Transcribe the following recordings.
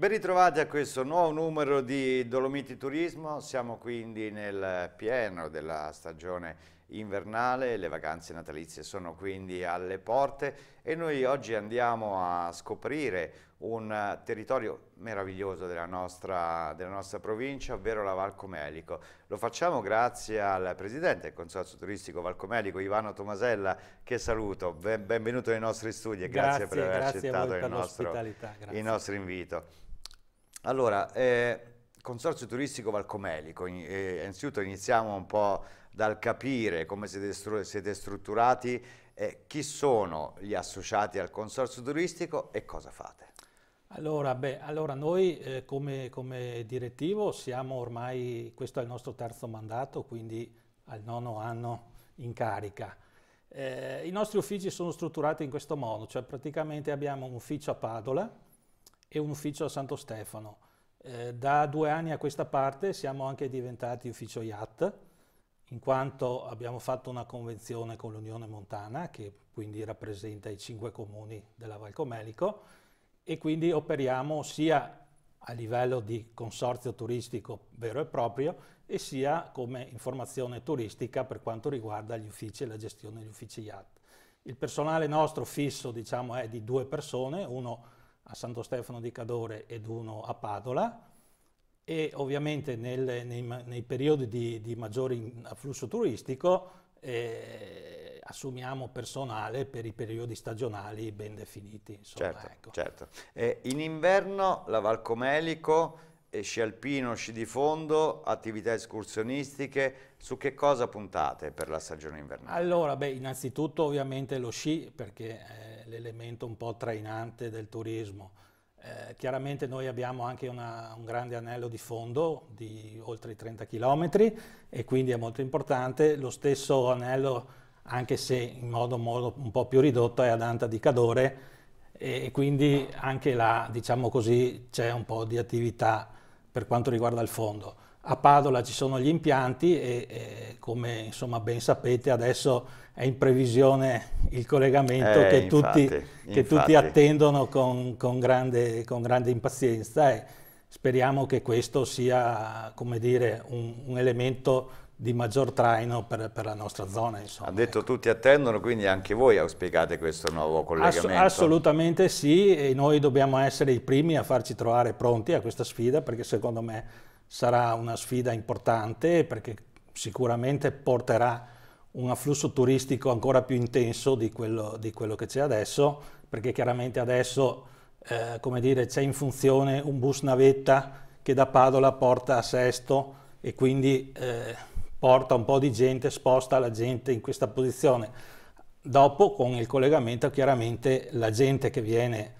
Ben ritrovati a questo nuovo numero di Dolomiti Turismo, siamo quindi nel pieno della stagione invernale, le vacanze natalizie sono quindi alle porte e noi oggi andiamo a scoprire un territorio meraviglioso della nostra, della nostra provincia, ovvero la Val Comelico. Lo facciamo grazie al presidente del Consorzio Turistico Val Comelico, Ivano Tomasella, che saluto. Benvenuto nei nostri studi e grazie, grazie per aver grazie accettato il, nostro, il nostro invito. Allora, eh, Consorzio Turistico Valcomelico, in, eh, innanzitutto iniziamo un po' dal capire come siete, stru siete strutturati, eh, chi sono gli associati al Consorzio Turistico e cosa fate. Allora, beh, allora noi eh, come, come, direttivo siamo ormai, questo è il nostro terzo mandato, quindi al nono anno in carica. Eh, I nostri uffici sono strutturati in questo modo, cioè praticamente abbiamo un ufficio a Padola, e un ufficio a Santo Stefano. Eh, da due anni a questa parte siamo anche diventati ufficio IAT, in quanto abbiamo fatto una convenzione con l'Unione Montana, che quindi rappresenta i cinque comuni della Val Comelico, e quindi operiamo sia a livello di consorzio turistico vero e proprio e sia come informazione turistica per quanto riguarda gli uffici e la gestione degli uffici IAT. Il personale nostro fisso diciamo, è di due persone, uno a Santo Stefano di Cadore ed uno a Padola e ovviamente nel, nei, nei, periodi di, di maggiore afflusso turistico eh, assumiamo personale per i periodi stagionali ben definiti. Insomma, certo, ecco. certo. Eh, in inverno la Val Comelico, Valcomelico sci alpino, sci di fondo, attività escursionistiche, su che cosa puntate per la stagione invernale? Allora, beh, innanzitutto ovviamente lo sci, perché eh, l'elemento un po' trainante del turismo. Eh, chiaramente noi abbiamo anche una, un grande anello di fondo di oltre i 30 km e quindi è molto importante. Lo stesso anello, anche se in modo, modo un po' più ridotto, è ad Anta di Cadore e, e quindi anche là, diciamo così, c'è un po' di attività per quanto riguarda il fondo a Padova ci sono gli impianti e, e come insomma, ben sapete adesso è in previsione il collegamento eh, che, infatti, tutti, infatti. che, tutti, attendono con, con, grande, con grande, impazienza e speriamo che questo sia dire, un, un, elemento di maggior traino per, per la nostra zona. Insomma. Ha detto ecco. tutti attendono, quindi anche voi auspicate questo nuovo collegamento? Ass assolutamente sì, e noi dobbiamo essere i primi a farci trovare pronti a questa sfida, perché secondo me sarà una sfida importante perché sicuramente porterà un afflusso turistico ancora più intenso di quello, di quello che c'è adesso, perché chiaramente adesso eh, come dire, c'è in funzione un bus navetta che da Padola porta a Sesto e quindi eh, porta un po' di gente, sposta la gente in questa posizione. Dopo con il collegamento chiaramente la gente che viene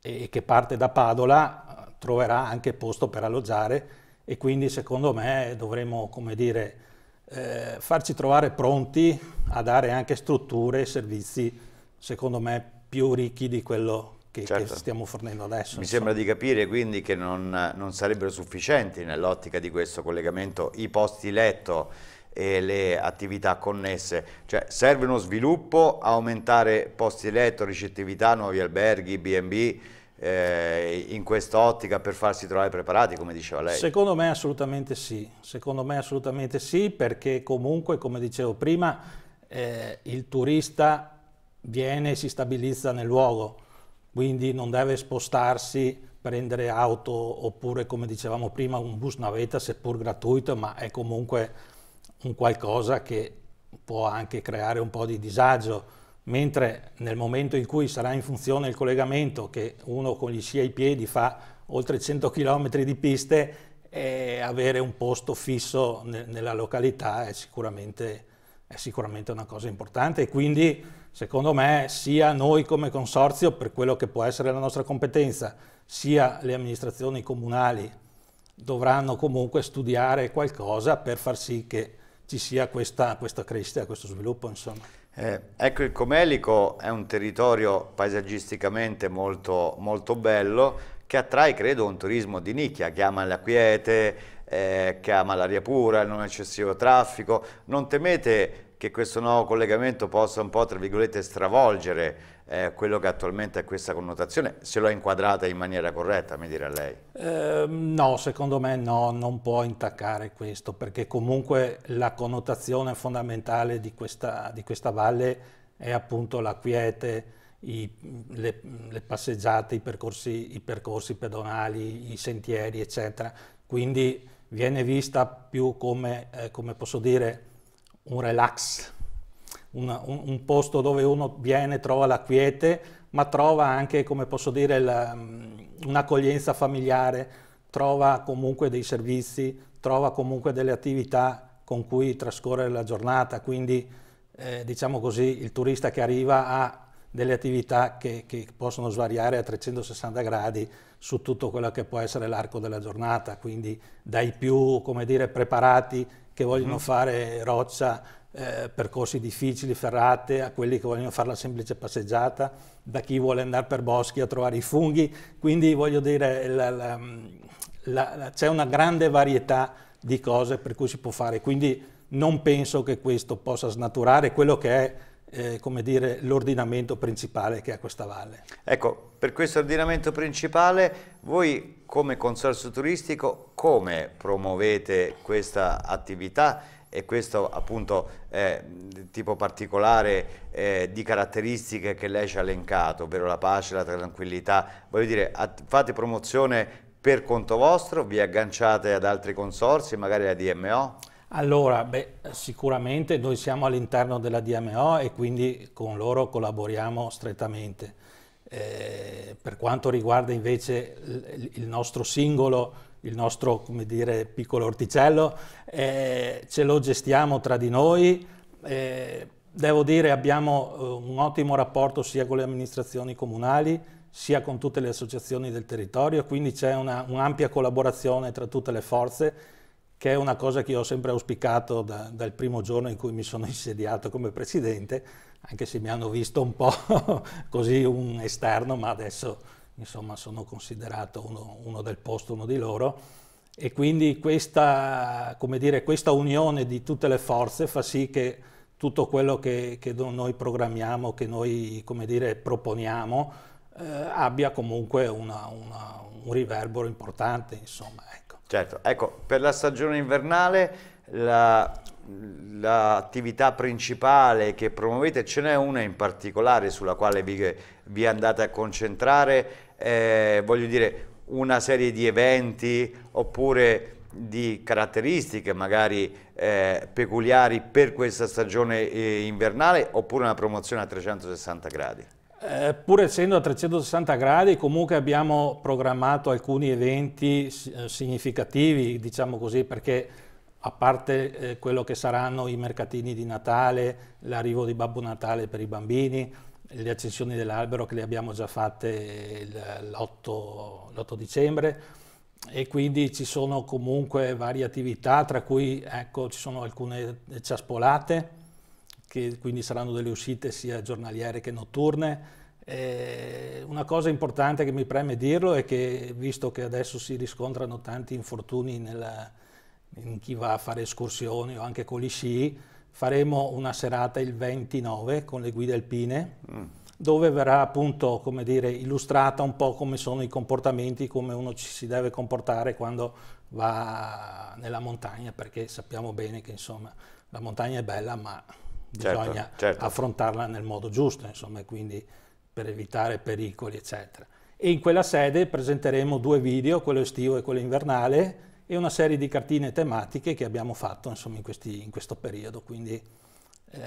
e che parte da Padola eh, troverà anche posto per alloggiare e quindi secondo me dovremmo, come dire, eh, farci trovare pronti a dare anche strutture e servizi, secondo me, più ricchi di quello che, certo. che stiamo fornendo adesso. Mi insomma. sembra di capire quindi che non, non sarebbero sufficienti nell'ottica di questo collegamento i posti letto e le attività connesse, cioè serve uno sviluppo, aumentare posti letto, ricettività, nuovi alberghi, B&B, eh, in quest'ottica per farsi trovare preparati, come diceva lei? Secondo me assolutamente sì, secondo me assolutamente sì, perché comunque, come dicevo prima, eh, il turista viene e si stabilizza nel luogo, quindi non deve spostarsi, prendere auto oppure, come dicevamo prima, un bus navetta, seppur gratuito, ma è comunque un qualcosa che può anche creare un po' di disagio mentre nel momento in cui sarà in funzione il collegamento che uno con gli sci ai piedi fa oltre 100 km di piste, eh, avere un posto fisso ne nella località è sicuramente, è sicuramente una cosa importante e quindi secondo me sia noi come consorzio per quello che può essere la nostra competenza, sia le amministrazioni comunali dovranno comunque studiare qualcosa per far sì che ci sia questa, questa crescita, questo sviluppo. Insomma. Eh, ecco, il Comelico è un territorio paesaggisticamente molto, molto bello che attrae, credo, un turismo di nicchia, che ama la quiete, eh, che ama l'aria pura, il non eccessivo traffico. Non temete che questo nuovo collegamento possa un po' tra virgolette stravolgere eh, quello che attualmente ha questa connotazione, se l'ho inquadrata in maniera corretta, mi dirà lei. Eh, no, secondo me no, non può intaccare questo, perché comunque la connotazione fondamentale di questa, di questa valle è appunto la quiete, i, le, le, passeggiate, i percorsi, i percorsi pedonali, i sentieri, eccetera. Quindi viene vista più come, eh, come posso dire, un relax, un, un, un, posto dove uno viene, trova la quiete, ma trova anche, come posso dire, la, mm, un'accoglienza familiare, trova comunque dei servizi, trova comunque delle attività con cui trascorrere la giornata, quindi eh, diciamo così il turista che arriva ha delle attività che, che, possono svariare a 360 gradi su tutto quello che può essere l'arco della giornata, quindi dai più come dire, preparati che vogliono mm. fare roccia, eh, percorsi difficili, ferrate, a quelli che vogliono fare la semplice passeggiata, da chi vuole andare per boschi a trovare i funghi. Quindi voglio dire, c'è una grande varietà di cose per cui si può fare. Quindi non penso che questo possa snaturare quello che è eh, come dire, l'ordinamento principale che ha questa valle. Ecco, per questo ordinamento principale voi come consorzio turistico come promuovete questa attività e questo appunto eh, tipo particolare eh, di caratteristiche che lei ci ha elencato, ovvero la pace, la tranquillità, voglio dire fate promozione per conto vostro, vi agganciate ad altri consorsi, magari la DMO? Allora, beh, sicuramente noi siamo all'interno della DMO e quindi con loro collaboriamo strettamente. Eh, per quanto riguarda invece il nostro singolo, il nostro dire, piccolo orticello, eh, ce lo gestiamo tra di noi. Eh, devo dire che abbiamo eh, un ottimo rapporto sia con le amministrazioni comunali sia con tutte le associazioni del territorio, quindi c'è un'ampia collaborazione tra tutte le forze che è una cosa che io ho sempre auspicato da, dal primo giorno in cui mi sono insediato come presidente, anche se mi hanno visto un po' così un esterno, ma adesso insomma sono considerato uno, uno del posto, uno di loro. E quindi questa, dire, questa, unione di tutte le forze fa sì che tutto quello che, che noi programmiamo, che noi dire, proponiamo, eh, abbia comunque una, una, un riverbero importante. Insomma, ecco. Certo, ecco, per la stagione invernale la l'attività principale che promuovete, ce n'è una in particolare sulla quale vi, vi andate a concentrare, eh, voglio dire una serie di eventi oppure di caratteristiche magari eh, peculiari per questa stagione eh, invernale oppure una promozione a 360 gradi? Eh, pur essendo a 360 gradi comunque abbiamo programmato alcuni eventi eh, significativi diciamo così perché a parte eh, quello che saranno i mercatini di Natale, l'arrivo di Babbo Natale per i bambini, le accensioni dell'albero che le abbiamo già fatte l'8 dicembre e quindi ci sono comunque varie attività, tra cui ecco, ci sono alcune ciaspolate, che quindi saranno delle uscite sia giornaliere che notturne. Eh, una cosa importante che mi preme dirlo è che, visto che adesso si riscontrano tanti infortuni nella, in chi va a fare escursioni o anche con gli sci, faremo una serata il 29 con le guide alpine, mm. dove verrà appunto, come dire, illustrata un po' come sono i comportamenti, come uno ci si deve comportare quando va nella montagna, perché sappiamo bene che insomma la montagna è bella, ma certo, bisogna certo, certo. affrontarla nel modo giusto, insomma, quindi per evitare pericoli, eccetera. E in quella sede presenteremo due video, quello estivo e quello invernale, e una serie di cartine tematiche che abbiamo fatto insomma, in, questi, in, questo periodo. Quindi eh,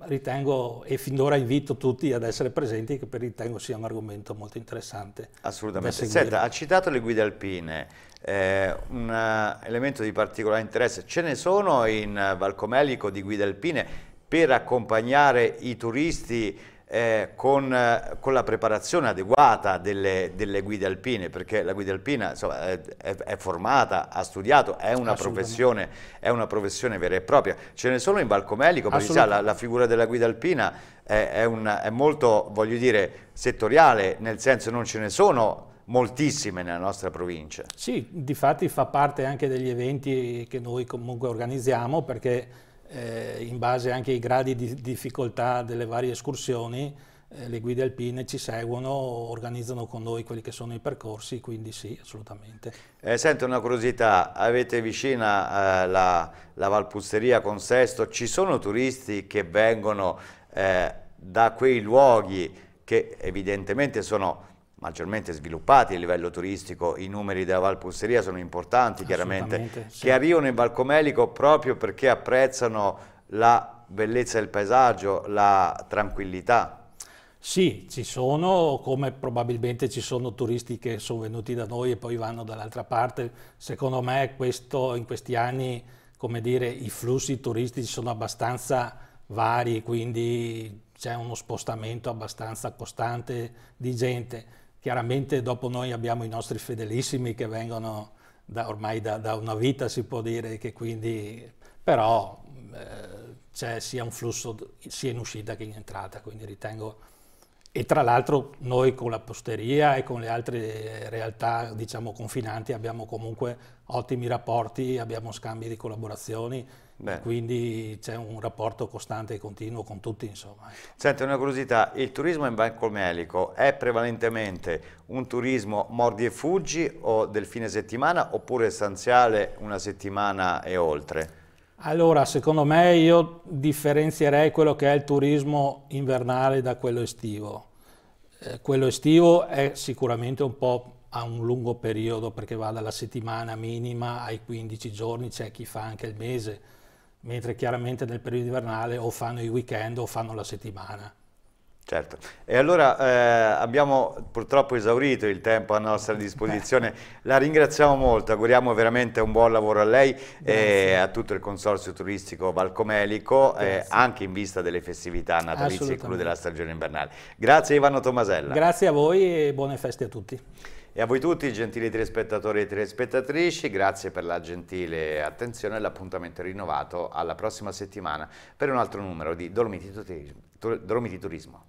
ritengo e fin d'ora invito tutti ad essere presenti che ritengo sia un argomento molto interessante. Assolutamente. Senta, ha citato le guide alpine, eh, un eh, elemento di particolare interesse. Ce ne sono in Valcomelico di guide alpine per accompagnare i turisti eh, con, eh, con, la preparazione adeguata delle, delle, guide alpine, perché la guida alpina insomma, è, è, formata, ha studiato, è una, professione, è una, professione, vera e propria. Ce ne sono in Valcomelico, perché sa, la, la, figura della guida alpina è, un, è molto, voglio dire, settoriale, nel senso non ce ne sono moltissime nella nostra provincia. Sì, di fatti fa parte anche degli eventi che noi comunque organizziamo perché eh, in base anche ai gradi di difficoltà delle varie escursioni, eh, le guide alpine ci seguono, organizzano con noi quelli che sono i percorsi, quindi sì, assolutamente. Eh, sento una curiosità, avete vicina eh, la, la Valpuzzeria con Sesto, ci sono turisti che vengono eh, da quei luoghi che evidentemente sono maggiormente sviluppati a livello turistico, i numeri della Valpusseria sono importanti chiaramente, sì. che arrivano in Valcomelico proprio perché apprezzano la bellezza del paesaggio, la tranquillità. Sì, ci sono, come probabilmente ci sono turisti che sono venuti da noi e poi vanno dall'altra parte. Secondo me questo, in questi anni, come dire, i flussi turistici sono abbastanza vari, quindi c'è uno spostamento abbastanza costante di gente Chiaramente dopo noi abbiamo i nostri fedelissimi che vengono da, ormai da, da, una vita, si può dire, che quindi però eh, c'è sia un flusso sia in uscita che in entrata, quindi ritengo e tra l'altro noi con la posteria e con le altre eh, realtà diciamo, confinanti abbiamo comunque ottimi rapporti, abbiamo scambi di collaborazioni, quindi c'è un rapporto costante e continuo con tutti. Insomma. Senti, una curiosità, il turismo in Banco Melico è prevalentemente un turismo mordi e fuggi o del fine settimana oppure essenziale una settimana e oltre? Allora, secondo me io differenzierei quello che è il turismo invernale da quello estivo. Eh, quello estivo è sicuramente un po' a un lungo periodo perché va dalla settimana minima ai 15 giorni, c'è chi fa anche il mese, mentre chiaramente nel periodo invernale o fanno i weekend o fanno la settimana. Certo, e allora eh, abbiamo purtroppo esaurito il tempo a nostra disposizione, eh. la ringraziamo molto, auguriamo veramente un buon lavoro a lei Grazie. e a tutto il consorzio turistico Valcomelico, eh, anche in vista delle festività natalizie e quello della stagione invernale. Grazie Ivano Tomasella. Grazie a voi e buone feste a tutti. E a voi tutti, gentili telespettatori e telespettatrici, grazie per la gentile attenzione e l'appuntamento rinnovato alla prossima settimana per un altro numero di Dolomiti, Dolomiti Turismo.